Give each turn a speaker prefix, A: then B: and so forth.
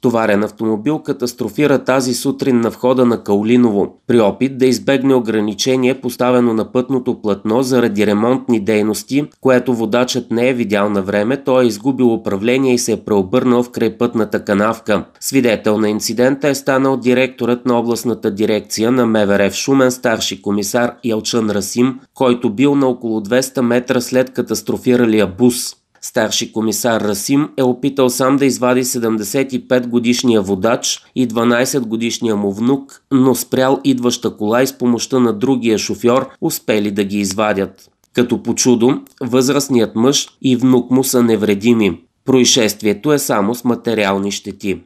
A: Товарен автомобил катастрофира тази сутрин на входа на Каулиново, при опит да избегне ограничение поставено на пътното платно заради ремонтни дейности, което водачът не е видял на време, той е изгубил управление и се е преобърнал в крайпътната канавка. Свидетел на инцидента е станал директорът на областната дирекция на МВР в Шумен, старши комисар Ялчан Расим, който бил на около 200 метра след катастрофиралия бус. Старши комисар Расим е опитал сам да извади 75 годишния водач и 12 годишния му внук, но спрял идваща кола и с помощта на другия шофьор успели да ги извадят. Като по чудо, възрастният мъж и внук му са невредими. Происшествието е само с материални щети.